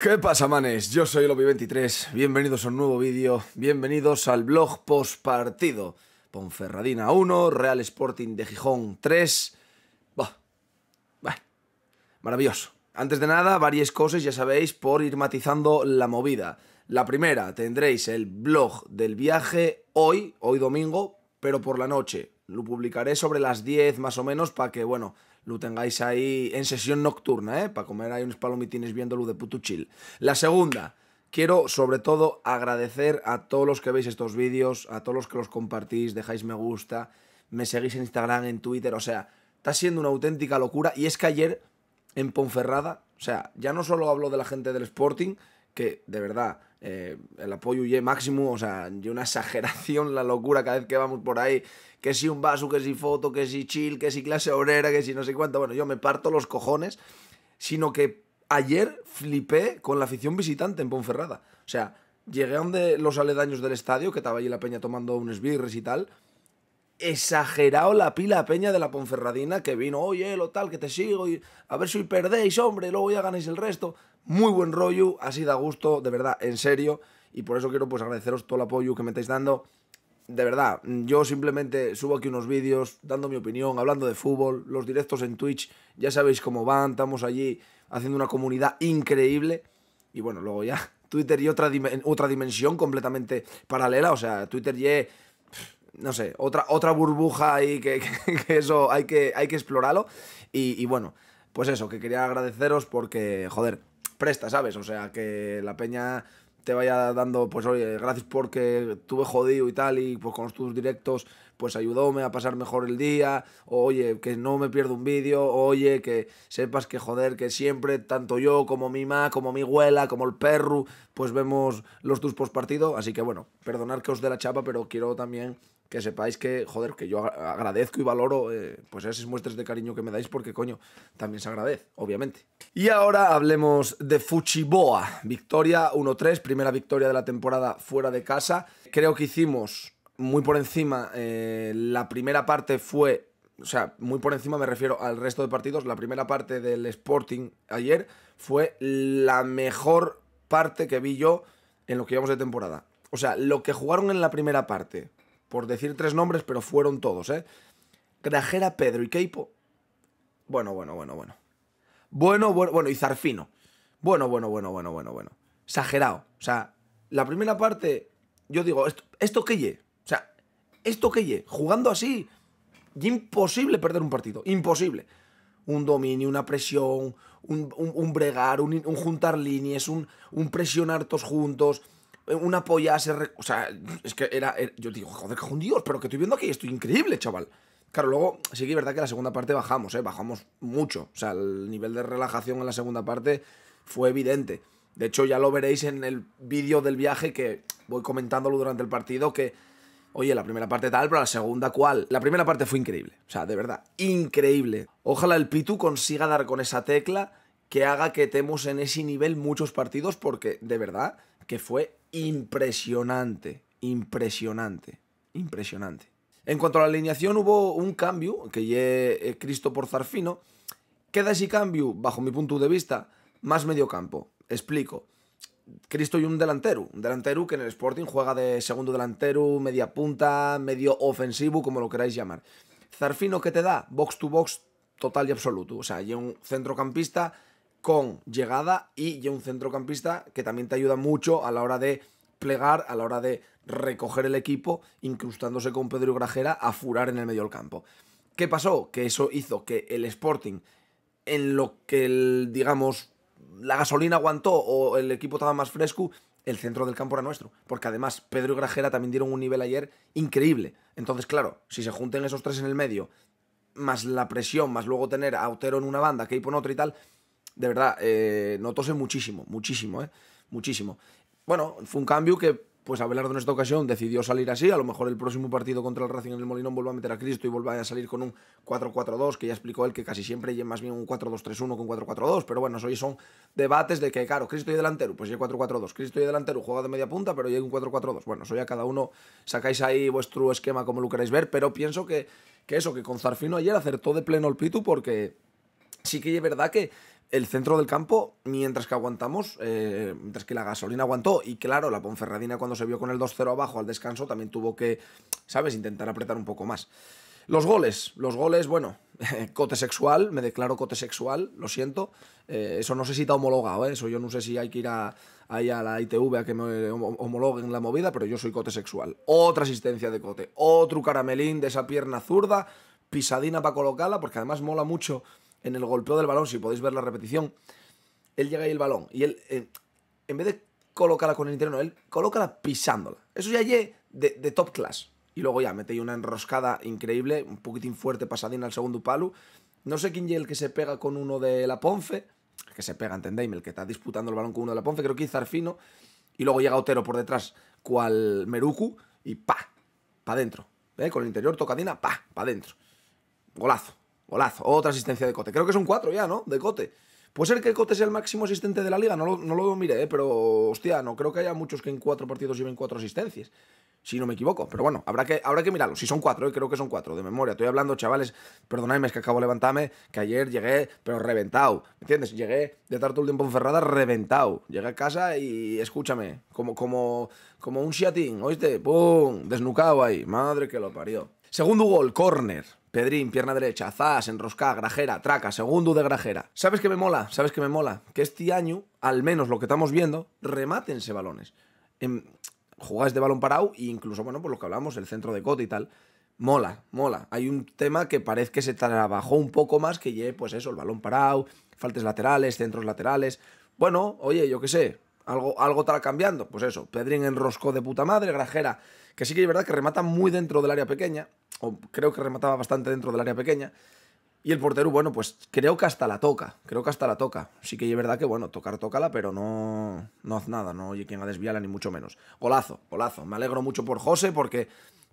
¿Qué pasa, manes? Yo soy Lopi23, bienvenidos a un nuevo vídeo, bienvenidos al blog postpartido: Ponferradina 1, Real Sporting de Gijón 3. Bah, bah, maravilloso. Antes de nada, varias cosas, ya sabéis, por ir matizando la movida. La primera, tendréis el blog del viaje hoy, hoy domingo, pero por la noche. Lo publicaré sobre las 10 más o menos para que, bueno, lo tengáis ahí en sesión nocturna, ¿eh? para comer ahí unos palomitines viéndolo de puto chill. La segunda, quiero sobre todo agradecer a todos los que veis estos vídeos, a todos los que los compartís, dejáis me gusta, me seguís en Instagram, en Twitter, o sea, está siendo una auténtica locura. Y es que ayer en Ponferrada, o sea, ya no solo hablo de la gente del Sporting, que de verdad, eh, el apoyo y máximo, o sea, y una exageración, la locura cada vez que vamos por ahí, que si un vaso, que si foto, que si chill, que si clase obrera, que si no sé cuánto, bueno, yo me parto los cojones, sino que ayer flipé con la afición visitante en Ponferrada, o sea, llegué a donde los aledaños del estadio, que estaba allí la peña tomando unos birres y tal, exagerado la pila peña de la Ponferradina que vino, oye, lo tal, que te sigo, y a ver si perdéis, hombre, luego ya ganéis el resto. Muy buen rollo, así da gusto, de verdad, en serio, y por eso quiero pues agradeceros todo el apoyo que me estáis dando. De verdad, yo simplemente subo aquí unos vídeos dando mi opinión, hablando de fútbol, los directos en Twitch, ya sabéis cómo van, estamos allí haciendo una comunidad increíble. Y bueno, luego ya Twitter y otra, otra dimensión completamente paralela, o sea, Twitter y e, no sé, otra, otra burbuja ahí que, eso hay que, hay que explorarlo. Y, bueno, pues eso, que quería agradeceros porque, joder, presta, ¿sabes? O sea, que la peña te vaya dando, pues oye, gracias porque tuve jodido y tal, y pues con tus directos pues ayudóme a pasar mejor el día, oye, que no me pierdo un vídeo, oye, que sepas que joder, que siempre, tanto yo como mi ma, como mi abuela, como el perro, pues vemos los tus postpartido. así que bueno, perdonar que os dé la chapa, pero quiero también que sepáis que, joder, que yo agradezco y valoro eh, pues esas muestras de cariño que me dais porque, coño, también se agradece, obviamente. Y ahora hablemos de Fuchiboa. Victoria 1-3, primera victoria de la temporada fuera de casa. Creo que hicimos muy por encima, eh, la primera parte fue, o sea, muy por encima me refiero al resto de partidos, la primera parte del Sporting ayer fue la mejor parte que vi yo en lo que llevamos de temporada. O sea, lo que jugaron en la primera parte, por decir tres nombres, pero fueron todos, ¿eh? Grajera, Pedro y Keipo. Bueno, bueno, bueno, bueno. Bueno, bueno, bueno, y Zarfino. Bueno, bueno, bueno, bueno, bueno, bueno. Exagerado. O sea, la primera parte, yo digo, ¿esto, qué esto que jugando así, imposible perder un partido, imposible. Un dominio, una presión, un, un, bregar, un, juntar líneas, un, presionar todos juntos, un apoyarse. O sea, es que era, Yo digo, joder, que Dios, pero que estoy viendo aquí, estoy increíble, chaval. Claro, luego sí que es verdad que la segunda parte bajamos, ¿eh? Bajamos mucho. O sea, el nivel de relajación en la segunda parte fue evidente. De hecho, ya lo veréis en el vídeo del viaje que voy comentándolo durante el partido, que oye, la primera parte tal, pero la segunda cual. La primera parte fue increíble, o sea, de verdad, increíble. Ojalá el Pitu consiga dar con esa tecla que haga que temos en ese nivel muchos partidos, porque de verdad que fue impresionante, impresionante, impresionante. En cuanto a la alineación, hubo un cambio, que ye eh, Cristo por Zarfino. Queda ese cambio, bajo mi punto de vista, más medio campo, Explico. Cristo y un delantero. Un delantero que en el Sporting juega de segundo delantero, media punta, medio ofensivo, como lo queráis llamar. Zarfino que te da box to box total y absoluto. O sea, y un centrocampista con llegada y ya un centrocampista que también te ayuda mucho a la hora de plegar, a la hora de recoger el equipo, incrustándose con Pedro Grajera a furar en el medio del campo. ¿Qué pasó? Que eso hizo que el Sporting, en lo que, el, digamos, la gasolina aguantó o el equipo estaba más fresco, el centro del campo era nuestro. Porque además Pedro y Grajera también dieron un nivel ayer increíble. Entonces, claro, si se junten esos tres en el medio, más la presión, más luego tener a Otero en una banda, Keipo en otra y tal, de verdad, eh, notóse muchísimo, muchísimo, ¿eh? Muchísimo. Bueno, fue un cambio que pues Abelardo en esta ocasión decidió salir así. A lo mejor el próximo partido contra el Racing en el Molinón vuelva a meter a Cristo y vuelva a salir con un 4-4-2, que ya explicó él que casi siempre lleva más bien un 4-2-3-1 con 4-4-2. Pero bueno, hoy son debates de que, claro, Cristo y delantero, pues llega 4-4-2. Cristo y delantero juega de media punta, pero llega un 4-4-2. Bueno, eso ya cada uno sacáis ahí vuestro esquema como lo queráis ver, pero pienso que, que eso, que con Zarfino ayer acertó de pleno el Pitu porque sí que es verdad que el centro del campo, mientras que aguantamos, eh, mientras que la gasolina aguantó, y claro, la Ponferradina cuando se vio con el 2-0 abajo al descanso también tuvo que, ¿sabes?, intentar apretar un poco más. Los goles, los goles, bueno, cote sexual, me declaro cote sexual, lo siento. Eh, eso no sé si está homologado, ¿eh? eso yo no sé si hay que ir a, ahí a la ITV a que me homologuen la movida, pero yo soy cote sexual. Otra asistencia de cote, otro caramelín de esa pierna zurda, pisadina para colocarla, porque además mola mucho en el golpeo del balón, si podéis ver la repetición, él llega ahí el balón y él, eh, en vez de colocarla con el interno, él colócala pisándola. Eso ya es de, top class. Y luego ya mete una enroscada increíble, un poquitín fuerte pasadina al segundo palo. No sé quién es el que se pega con uno de la Ponce, que se pega, entendéis, el que está disputando el balón con uno de la Ponce, creo que es Zarfino. Y luego llega Otero por detrás, cual Meruku, y pa, pa dentro. ¿eh? Con el interior tocadina, pa, pa dentro. Golazo. Golazo. Otra asistencia de Cote. Creo que son cuatro ya, ¿no? De Cote. Puede ser que Cote sea el máximo asistente de la liga, no lo, no lo mire, ¿eh? pero hostia, no creo que haya muchos que en cuatro partidos lleven cuatro asistencias. Si no me equivoco, pero bueno, habrá que, habrá que mirarlo. Si son cuatro, y ¿eh? creo que son cuatro, de memoria. Estoy hablando, chavales, perdonadme, es que acabo de levantarme, que ayer llegué, pero reventado. entiendes? Llegué de tarde el tiempo Ferrada reventado. Llegué a casa y escúchame, como, como, como un chiatín, ¿oíste? ¡Pum! Desnucado ahí. Madre que lo parió. Segundo gol, corner. Pedrín, pierna derecha, Zas, enrosca, grajera, traca, segundo de grajera. ¿Sabes qué me mola? ¿Sabes qué me mola? Que este año, al menos lo que estamos viendo, remátense balones. En em, de balón parado e incluso, bueno, por pues lo que hablamos, el centro de cote y tal. Mola, mola. Hay un tema que parece que se trabajó un poco más que lleve, pues eso, el balón parado, faltes laterales, centros laterales. Bueno, oye, yo qué sé, algo, algo cambiando. Pues eso, Pedrín enroscó de puta madre, Grajera, que sí que es verdad que remata muy dentro del área pequeña, o creo que remataba bastante dentro del área pequeña. Y el portero, bueno, pues creo que hasta la toca, creo que hasta la toca. Sí que es verdad que, bueno, tocar, tócala, pero no, no hace nada, no oye quien a desviala, ni mucho menos. Golazo, golazo. Me alegro mucho por José porque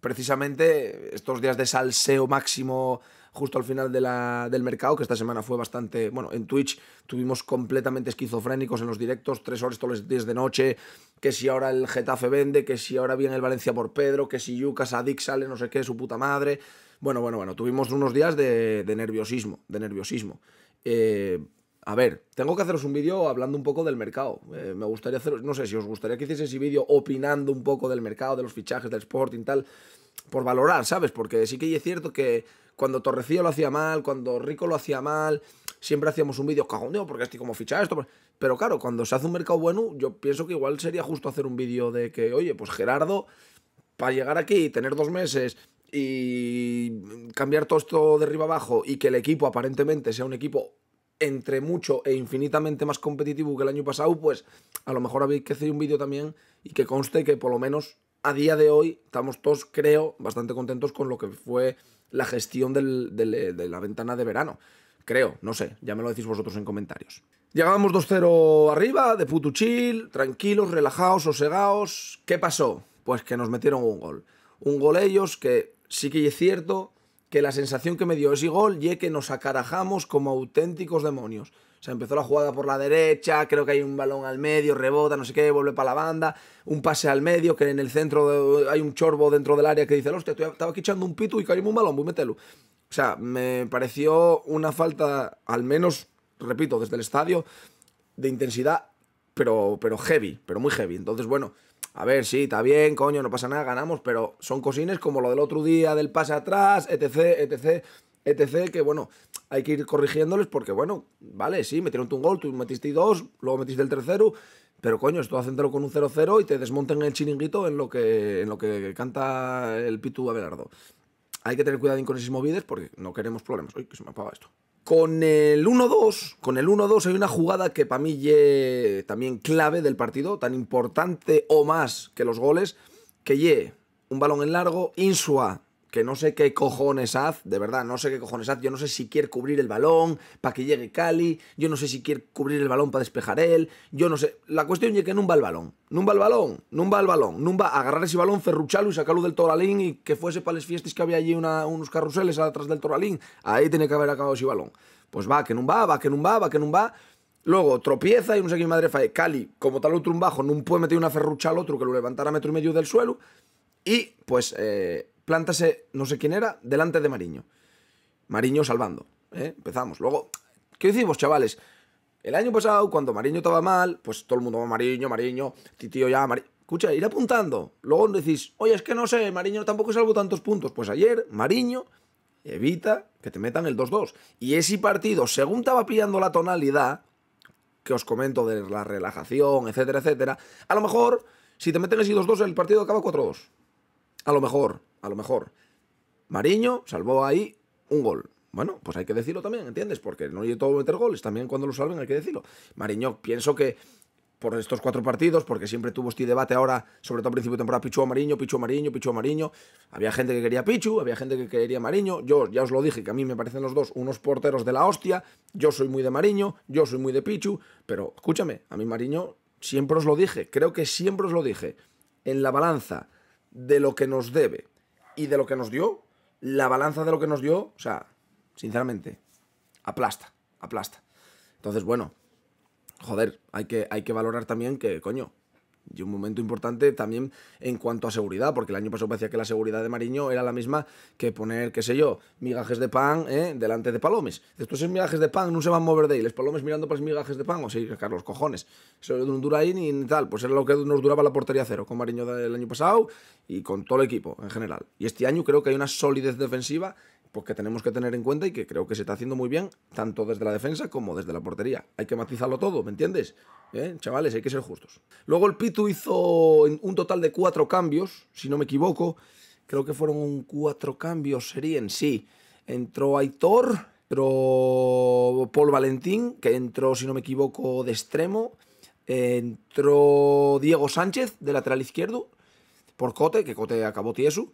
precisamente estos días de salseo máximo justo al final de la, del mercado, que esta semana fue bastante, bueno, en Twitch tuvimos completamente esquizofrénicos en los directos, tres horas todos los días de noche, que si ahora el Getafe vende, que si ahora viene el Valencia por Pedro, que si Yucas Sadik sale no sé qué, su puta madre. Bueno, bueno, bueno, tuvimos unos días de, de nerviosismo, de nerviosismo. Eh, a ver, tengo que haceros un vídeo hablando un poco del mercado. Eh, me gustaría hacer, no sé si os gustaría que hiciese ese vídeo opinando un poco del mercado, de los fichajes, del Sporting, tal, por valorar, ¿sabes? Porque sí que es cierto que cuando Torrecillo lo hacía mal, cuando Rico lo hacía mal, siempre hacíamos un vídeo, cagón, porque estoy como fichado esto. Pero claro, cuando se hace un mercado bueno, yo pienso que igual sería justo hacer un vídeo de que, oye, pues Gerardo, para llegar aquí y tener dos meses y cambiar todo esto de arriba abajo y que el equipo aparentemente sea un equipo entre mucho e infinitamente más competitivo que el año pasado, pues a lo mejor habéis que hacer un vídeo también y que conste que por lo menos a día de hoy estamos todos, creo, bastante contentos con lo que fue la gestión eh, de la ventana de verano. Creo, no sé, ya me lo decís vosotros en comentarios. Llegábamos 2-0 arriba, de puto tranquilos, relajados, sosegados. ¿Qué pasó? Pues que nos metieron un gol. Un gol ellos que sí que es cierto, que la sensación que me dio ese gol y que nos acarajamos como auténticos demonios. O sea, empezó la jugada por la derecha, creo que hay un balón al medio, rebota, no sé qué, vuelve para la banda, un pase al medio, que en el centro hay un chorbo dentro del área que dice, hostia, estaba aquí echando un pito y caímos un balón, voy a meterlo. O sea, me pareció una falta, al menos, repito, desde el estadio, de intensidad pero, pero heavy, pero muy heavy. Entonces, bueno, a ver, sí, está bien, coño, no pasa nada, ganamos, pero son cosines como lo del otro día, del pase atrás, etc, etc, etc, que bueno, hay que ir corrigiéndoles porque, bueno, vale, sí, metieron un gol, tú metiste dos, luego metiste el tercero, pero coño, esto hacentelo con un 0-0 y te desmonten el chiringuito en lo que, en lo que canta el Pitu Abelardo. Hay que tener cuidado con esos movides porque no queremos problemas. Uy, que se me apaga esto. Con el 1-2, con el 1-2 hay una jugada que para mí es también clave del partido, tan importante o más que los goles, que ye un balón en largo, Insua que no sé qué cojones haz, de verdad, no sé qué cojones haz, yo no sé si quiere cubrir el balón para que llegue Cali, yo no sé si quiere cubrir el balón para despejar él, yo no sé, la cuestión es que no va el balón, No va el balón, No va el balón, No va a agarrar ese balón, ferruchalo y sacarlo del Toralín y que fuese para las fiestas que había allí una, unos carruseles atrás del Toralín, ahí tiene que haber acabado ese balón. Pues va, que no va, va, que no va, va, que no va, Luego tropieza y no sé qué madre fae. Cali, como tal otro un bajo, no puede meter una ferrucha al otro que lo levantara a metro y medio del suelo. Y, pues, eh, plántase no sé quién era delante de Mariño. Mariño salvando. ¿eh? Empezamos. Luego, ¿qué decimos, chavales? El año pasado, cuando Mariño estaba mal, pues todo el mundo, va Mariño, Mariño, tío ya, Mariño. Escucha, ir apuntando. Luego decís, oye, es que no sé, Mariño tampoco salvo tantos puntos. Pues ayer, Mariño evita que te metan el 2-2. Y ese partido, según estaba pillando la tonalidad, que os comento de la relajación, etcétera, etcétera, a lo mejor, si te meten ese 2-2, el partido acaba 4-2. A lo mejor a lo mejor. Mariño salvó ahí un gol. Bueno, pues hay que decirlo también, ¿entiendes? Porque no hay todo meter goles, también cuando lo salven hay que decirlo. Mariño, pienso que por estos cuatro partidos, porque siempre tuvo este debate ahora, sobre todo a principio de temporada, Pichu Mariño, Pichu Mariño, Pichu Mariño. Había gente que quería Pichu, había gente que quería Mariño. Yo ya os lo dije, que a mí me parecen los dos unos porteros de la hostia. Yo soy muy de Mariño, yo soy muy de Pichu, pero escúchame, a mí Mariño siempre os lo dije, creo que siempre os lo dije, en la balanza de lo que nos debe y de lo que nos dio, la balanza de lo que nos dio, o sea, sinceramente, aplasta, aplasta. Entonces, bueno, joder, hay que, hay que valorar también que, coño, y un momento importante también en cuanto a seguridad, porque el año pasado parecía que la seguridad de Mariño era la misma que poner, qué sé yo, migajes de pan ¿eh? delante de palomes. Estos es migajes de pan no se van a mover de ahí, los palomes mirando para los migajes de pan, o oh, sea, Carlos, cojones. Eso no dura ahí y tal, pues era lo que nos duraba la portería cero con Mariño del año pasado y con todo el equipo en general. Y este año creo que hay una solidez defensiva pues que tenemos que tener en cuenta y que creo que se está haciendo muy bien, tanto desde la defensa como desde la portería. Hay que matizarlo todo, ¿me entiendes? ¿eh? Chavales, hay que ser justos. Luego el Pitu hizo un total de cuatro cambios, si no me equivoco. Creo que fueron cuatro cambios, serían, sí. Entró Aitor, entró Paul Valentín, que entró, si no me equivoco, de extremo. Entró Diego Sánchez, de lateral izquierdo, por Cote, que Cote acabó tieso.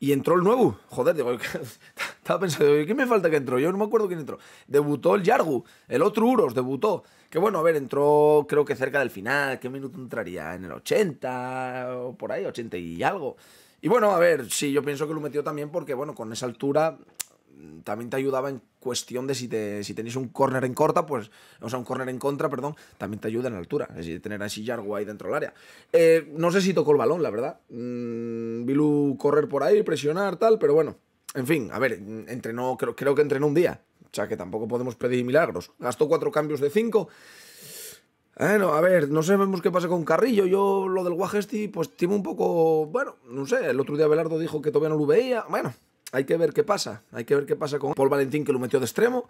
Y entró el nuevo. Joder, digo, Estaba pensando, ¿qué me falta que entró? Yo no me acuerdo quién entró. Debutó el Yargu, el otro Uros debutó. Que bueno, a ver, entró creo que cerca del final. ¿Qué minuto entraría? ¿En el 80 o por ahí? 80 y algo. Y bueno, a ver, sí, yo pienso que lo metió también porque, bueno, con esa altura mm, también te ayudaba en cuestión de si, te, si tenéis un corner en corta, pues, o sea, un corner en contra, perdón, también te ayuda en la altura, es decir, tener así Yargu ahí dentro del área. Eh, no sé si tocó el balón, la verdad. Mm, Bilu correr por ahí, presionar, tal, pero bueno, en fin, a ver, entrenó, creo, creo que entrenó un día. O sea que tampoco podemos pedir milagros. Gastó cuatro cambios de cinco. Bueno, a ver, no sabemos qué pasa con Carrillo. Yo lo del Guajesti, pues tiene un poco. Bueno, no sé. El otro día Belardo dijo que todavía no lo veía. Bueno, hay que ver qué pasa. Hay que ver qué pasa con Paul Valentín, que lo metió de extremo.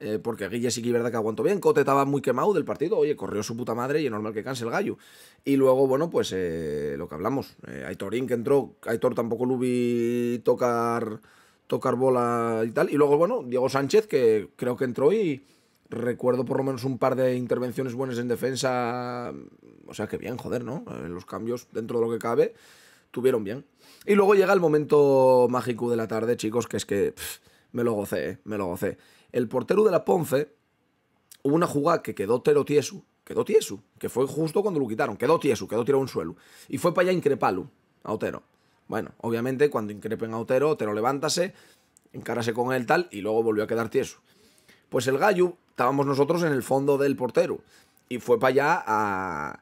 Eh, porque Guille sí que verdad que aguantó bien. Cote estaba muy quemado del partido, oye, corrió su puta madre y es normal que canse el gallo. Y luego, bueno, pues eh, lo que hablamos, hay eh, Aitorín que entró, Aitor tampoco lo vi tocar, tocar bola y tal. Y luego, bueno, Diego Sánchez que creo que entró y recuerdo por lo menos un par de intervenciones buenas en defensa. O sea que bien, joder, ¿no? Los cambios dentro de lo que cabe tuvieron bien. Y luego llega el momento mágico de la tarde, chicos, que es que me lo gocé, me lo gocé el portero de la Ponce, hubo una jugada que quedó tero tieso, quedó tieso, que fue justo cuando lo quitaron, quedó tieso, quedó tirado un suelo. Y fue para allá a a Otero. Bueno, obviamente cuando increpen a Otero, Otero levántase, encárase con él tal, y luego volvió a quedar tieso. Pues el gallo, estábamos nosotros en el fondo del portero, y fue para allá a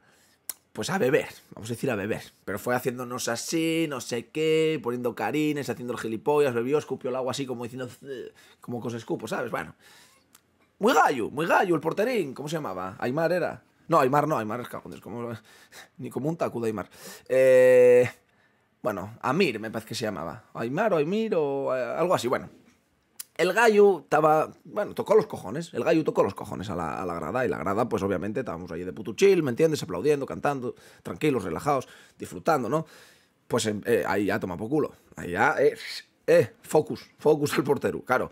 pues a beber, vamos a decir a beber. Pero fue haciéndonos así, no sé qué, poniendo carines, haciendo el gilipollas, bebió, escupió el agua así como diciendo, como cosas escupo, ¿sabes? Bueno. Muy gallo, muy gallo, el porterín, ¿cómo se llamaba? Aymar era. No, Aymar no, Aymar es es como, ni como un taco de Aymar. Eh, bueno, Amir me parece que se llamaba. Aymar o Aymir o eh, algo así, bueno el Gallo estaba. Bueno, tocó los cojones. El Gallo tocó los cojones a la, grada. Y la grada, pues obviamente estábamos allí de puto chill, ¿me entiendes? Aplaudiendo, cantando, tranquilos, relajados, disfrutando, ¿no? Pues em, eh, ahí ya toma por culo. Ahí ya, eh, eh, focus, focus al portero, claro.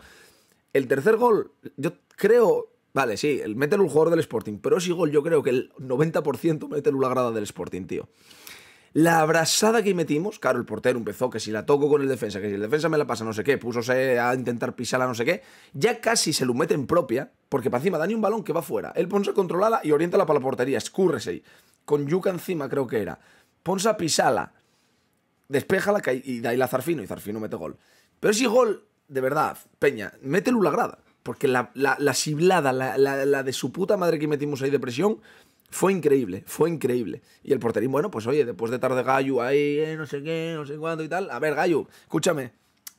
El tercer gol, yo creo. Vale, sí, el mételo el jugador del Sporting, pero ese gol yo creo que el 90% mételo la grada del Sporting, tío. La abrazada que metimos, claro, el portero empezó que si la toco con el defensa, que si el defensa me la pasa no sé qué, púsose a intentar pisarla no sé qué, ya casi se lo mete en propia, porque para encima ni un balón que va fuera. Él Ponsa controlala y la para la portería, escúrrese ahí. Con yuca encima creo que era. Ponsa pisala, despejala y da ahí la Zarfino y Zarfino mete gol. Pero si gol, de verdad, Peña, mételo la grada. Porque la, la, la siblada, la de su puta madre que metimos ahí de presión, fue increíble, fue increíble. Y el porterín, bueno, pues oye, después de tarde Gallo ahí, eh, no sé qué, no sé cuándo y tal. A ver, Gallo, escúchame.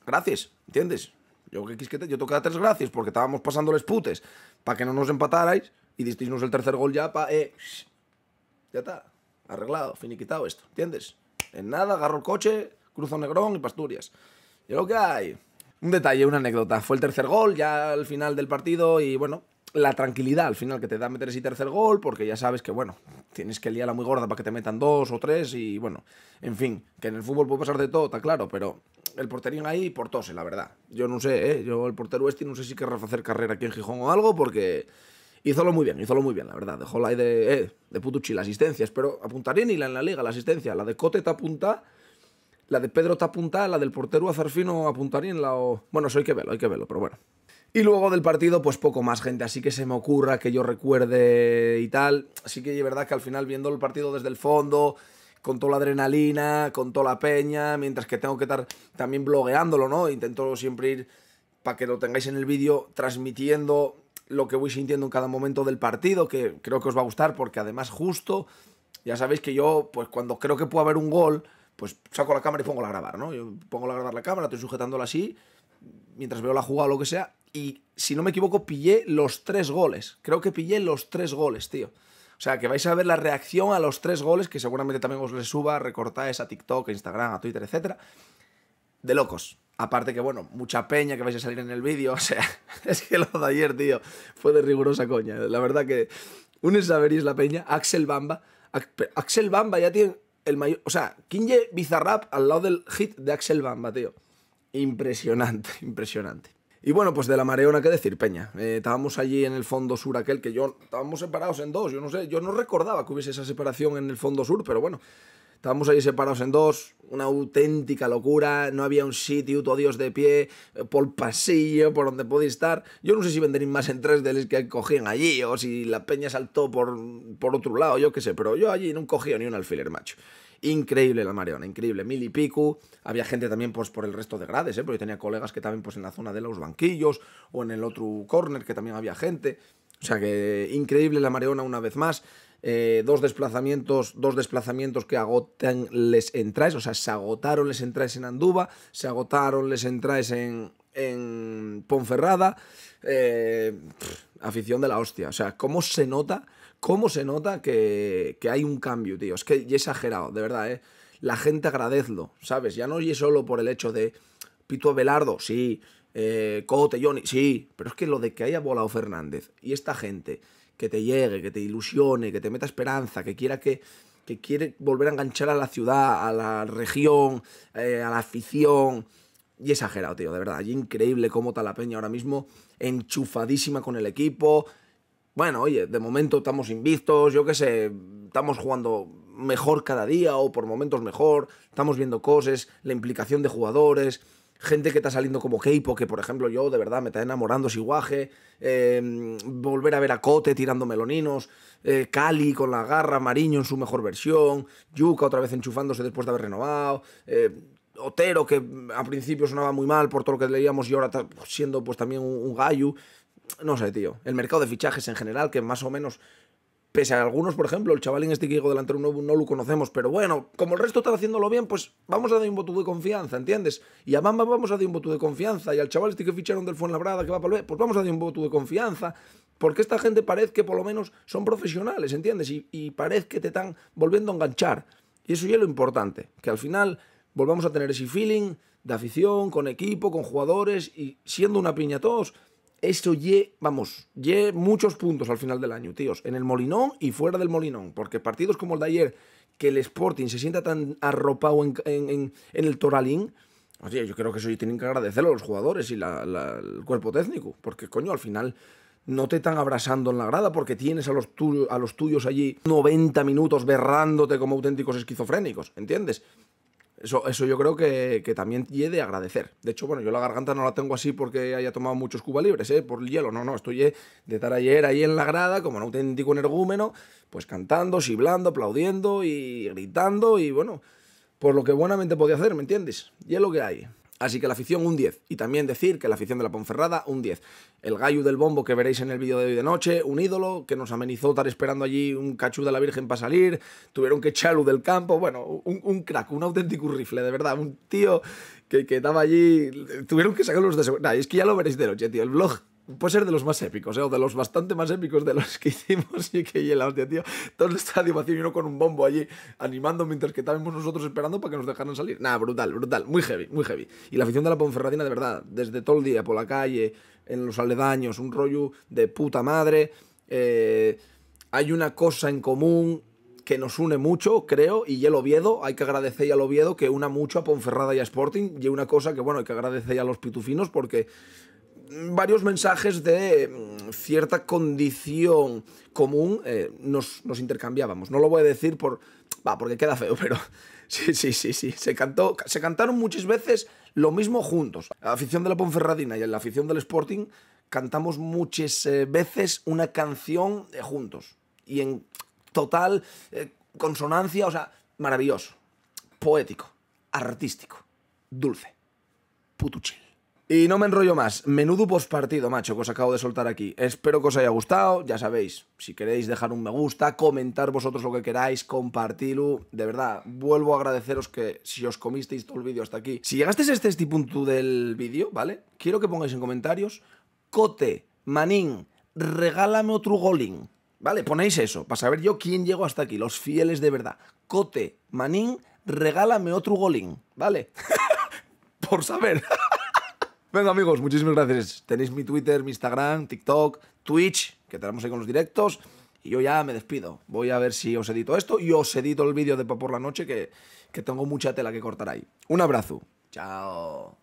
Gracias, ¿entiendes? Yo que te, yo toca tres gracias porque estábamos pasándoles putes para que no nos empatarais y disteisnos el tercer gol ya para... Eh, ya está, arreglado, finiquitado esto, ¿entiendes? En nada, agarro el coche, cruzo Negrón y Pasturias. Y lo que hay... Un detalle, una anécdota. Fue el tercer gol ya al final del partido y bueno, la tranquilidad al final que te da meter ese tercer gol, porque ya sabes que, bueno, tienes que liarla muy gorda para que te metan dos o tres y, bueno, en fin, que en el fútbol puede pasar de todo, está claro, pero el porterín ahí portose, la verdad. Yo no sé, ¿eh? Yo, el portero este, no sé si querrá hacer carrera aquí en Gijón o algo, porque hizo lo muy bien, hizo lo muy bien, la verdad. Dejó la de, eh, de putuchi, la asistencias, pero apuntaría y la en la liga, la asistencia, la de Cote te apunta... La de Pedro está apunta, la del portero Azarfino apuntaría en la... Bueno, eso hay que verlo, hay que verlo, pero bueno, y luego del partido, pues poco más gente, así que se me ocurra que yo recuerde y tal. Así que es verdad que al final viendo el partido desde el fondo, con toda la adrenalina, con toda la peña, mientras que tengo que estar también blogueándolo, ¿no? Intento siempre ir, para que lo tengáis en el vídeo, transmitiendo lo que voy sintiendo en cada momento del partido, que creo que os va a gustar, porque además justo, ya sabéis que yo, pues cuando creo que puede haber un gol, pues saco la cámara y pongo la grabar, ¿no? Yo pongo la a grabar la cámara, estoy sujetándola así, mientras veo la jugada o lo que sea, y si no me equivoco, pillé los tres goles. Creo que pillé los tres goles, tío. O sea, que vais a ver la reacción a los tres goles, que seguramente también os les suba, recortáis a TikTok, a Instagram, a Twitter, etc. De locos. Aparte que, bueno, mucha peña que vais a salir en el vídeo. O sea, es que lo de ayer, tío, fue de rigurosa coña. La verdad que Un a la peña, Axel Bamba. Axel Bamba ya tiene el mayor... O sea, Kinje Bizarrap al lado del hit de Axel Bamba, tío. Impresionante, impresionante. Y bueno, pues de la mareona, ¿qué decir, Peña? Eh, estábamos allí en el fondo sur aquel que yo... Estábamos separados en dos, yo no sé, yo no recordaba que hubiese esa separación en el fondo sur, pero bueno. Estábamos allí separados en dos, una auténtica locura, no había un sitio, todo Dios de pie, eh, por el pasillo, por donde podía estar. Yo no sé si vendrían más en tres de los que cogían allí, o si la peña saltó por, por otro lado, yo qué sé, pero yo allí no cogía ni un alfiler, macho. Increíble la mareona, increíble. Mil y pico. Había gente también pues, por el resto de grades, ¿eh? porque tenía colegas que también pues, en la zona de los banquillos o en el otro corner que también había gente. O sea que increíble la mareona una vez más. Eh, dos desplazamientos, dos desplazamientos que agotan les entráis, o sea, se agotaron les entráis en Anduba, se agotaron les entráis en, en Ponferrada. Eh, afición de la hostia. O sea, cómo se nota ¿Cómo se nota que, hay un cambio, tío? Es que ya exagerado, de verdad, ¿eh? La gente agradezlo, ¿sabes? Ya no es solo por el hecho de Pito Abelardo, sí, eh, Cote, Johnny, sí, pero es que lo de que haya volado Fernández y esta gente que te llegue, que te ilusione, que te meta esperanza, que quiera que, quiere volver a enganchar a la ciudad, a la región, eh, a la afición. Y exagerado, tío, de verdad. Y increíble cómo está la peña ahora mismo, enchufadísima con el equipo, bueno, oye, de momento estamos invictos, yo qué sé, estamos jugando mejor cada día o por momentos mejor, estamos viendo cosas, la implicación de jugadores, gente que está saliendo como Keipo, que por ejemplo yo de verdad me está enamorando Siguaje, eh, em, volver a ver a Cote tirando meloninos, eh, Cali con la garra, Mariño en su mejor versión, Yuka otra vez enchufándose después de haber renovado, eh, Otero que a principio sonaba muy mal por todo lo que leíamos y ahora está siendo pues también un, un gallo, no sé, tío, el mercado de fichajes en general, que más o menos, pese a algunos, por ejemplo, el chavalín este que llegó delantero nuevo no lo conocemos, pero bueno, como el resto está haciéndolo bien, pues vamos a dar un voto de confianza, ¿entiendes? Y a vamos a dar un voto de confianza, y al chaval este que ficharon del Fuenlabrada, que va para el B, pues vamos a dar un voto de confianza, porque esta gente parece que por lo menos son profesionales, ¿entiendes? Y, y parece que te están volviendo a enganchar. Y eso ya es lo importante, que al final volvamos a tener ese feeling de afición, con equipo, con jugadores, y siendo una piña todos eso ya, vamos, ye muchos puntos al final del año, tíos. En el Molinón y fuera del Molinón. Porque partidos como el de ayer, que el Sporting se sienta tan arropado en, el Toralín. Oye, yo creo que eso tienen que agradecerlo a los jugadores y el cuerpo técnico. Porque, coño, al final no te están abrazando en la grada porque tienes a los, a los tuyos allí 90 minutos berrándote como auténticos esquizofrénicos, ¿entiendes? Eso, yo creo que, también he de agradecer. De hecho, bueno, yo la garganta no la tengo así porque haya tomado muchos cuba libres, ¿eh? por hielo. No, no, estoy de estar ahí en la grada como un auténtico energúmeno, pues cantando, siblando, aplaudiendo y gritando y bueno, por lo que buenamente podía hacer, ¿me entiendes? Y lo que hay. Así que la afición un 10. Y también decir que la afición de la Ponferrada un 10. El Gallo del Bombo que veréis en el vídeo de hoy de noche, un ídolo que nos amenizó estar esperando allí un cachú de la Virgen para salir, tuvieron que echarlo del campo, bueno, un, crack, un auténtico rifle, de verdad, un tío que, que estaba allí, tuvieron que sacarlos de seguridad. es que ya lo veréis de noche, tío, el blog puede ser de los más épicos, ¿eh? o de los bastante más épicos de los que hicimos y que y hostia, tío, todo el estadio vacío y uno con un bombo allí animando mientras que estábamos nosotros esperando para que nos dejaran salir. Nada, brutal, brutal, muy heavy, muy heavy. Y la afición de la Ponferradina, de verdad, desde todo el día, por la calle, en los aledaños, un rollo de puta madre. Eh, hay una cosa en común que nos une mucho, creo, y el Oviedo, hay que agradecer al Oviedo que una mucho a Ponferrada y a Sporting, y una cosa que, bueno, hay que agradecer a los pitufinos porque varios mensajes de mm, cierta condición común eh, nos, intercambiábamos. No lo voy a decir por. Va, porque queda feo, pero. Sí, sí, sí, sí. Se, cantó, se cantaron muchas veces lo mismo juntos. La afición de la Ponferradina y la afición del Sporting cantamos muchas eh, veces una canción eh, juntos. Y en total consonancia, o sea, maravilloso. Poético, artístico, dulce, putuchil. Y no me enrollo más. Menudo postpartido, macho, que os acabo de soltar aquí. Espero que os haya gustado. Ya sabéis, si queréis dejar un me gusta, comentar vosotros lo que queráis, compartirlo. De verdad, vuelvo a agradeceros que si os comisteis todo el vídeo hasta aquí. Si llegasteis a este, este punto del vídeo, ¿vale? Quiero que pongáis en comentarios, cote, manín, regálame otro golín. ¿Vale? Ponéis eso, para saber yo quién llego hasta aquí, los fieles de verdad. Cote, manín, regálame otro golín. ¿Vale? Por saber. Venga, amigos, muchísimas gracias. Tenéis mi Twitter, mi Instagram, TikTok, Twitch, que tenemos ahí con los directos. Y yo ya me despido. Voy a ver si os edito esto y os edito el vídeo de por la noche, que, que tengo mucha tela que cortar ahí. Un abrazo. Chao.